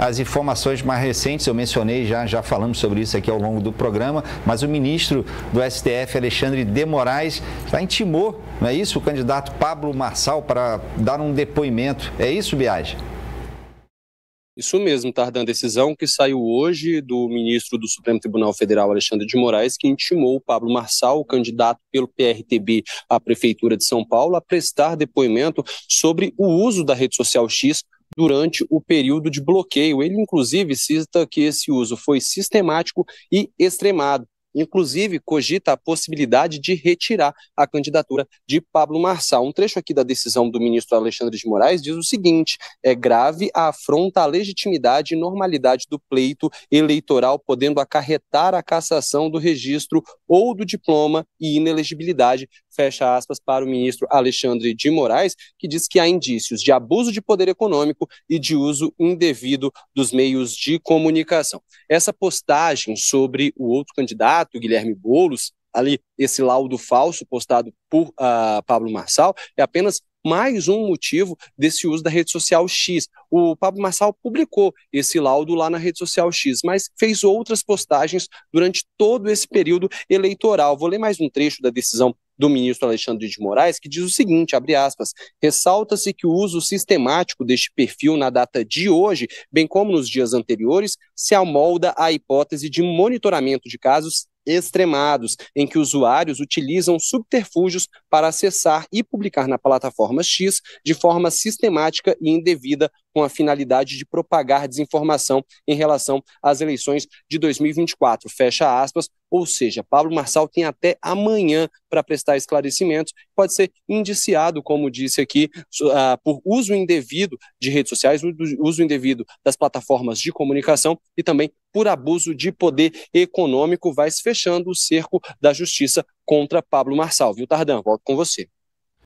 As informações mais recentes, eu mencionei já, já falamos sobre isso aqui ao longo do programa, mas o ministro do STF, Alexandre de Moraes, já intimou, não é isso, o candidato Pablo Marçal para dar um depoimento. É isso, Biage? Isso mesmo, Tardan. Tá, Decisão que saiu hoje do ministro do Supremo Tribunal Federal, Alexandre de Moraes, que intimou o Pablo Marçal, candidato pelo PRTB à Prefeitura de São Paulo, a prestar depoimento sobre o uso da rede social X durante o período de bloqueio. Ele, inclusive, cita que esse uso foi sistemático e extremado inclusive cogita a possibilidade de retirar a candidatura de Pablo Marçal. Um trecho aqui da decisão do ministro Alexandre de Moraes diz o seguinte: é grave a afronta à legitimidade e normalidade do pleito eleitoral, podendo acarretar a cassação do registro ou do diploma e inelegibilidade fecha aspas, para o ministro Alexandre de Moraes, que diz que há indícios de abuso de poder econômico e de uso indevido dos meios de comunicação. Essa postagem sobre o outro candidato candidato do Guilherme Boulos, ali esse laudo falso postado por uh, Pablo Marçal, é apenas mais um motivo desse uso da rede social X. O Pablo Marçal publicou esse laudo lá na rede social X, mas fez outras postagens durante todo esse período eleitoral. Vou ler mais um trecho da decisão do ministro Alexandre de Moraes, que diz o seguinte, abre aspas, ressalta-se que o uso sistemático deste perfil na data de hoje, bem como nos dias anteriores, se amolda à hipótese de monitoramento de casos extremados, em que usuários utilizam subterfúgios para acessar e publicar na plataforma X de forma sistemática e indevida com a finalidade de propagar desinformação em relação às eleições de 2024. Fecha aspas. Ou seja, Pablo Marçal tem até amanhã para prestar esclarecimentos. Pode ser indiciado, como disse aqui, ah, por uso indevido de redes sociais, uso indevido das plataformas de comunicação e também por abuso de poder econômico. Vai se fechando o cerco da justiça contra Pablo Marçal. Viu, Tardan? Volto com você.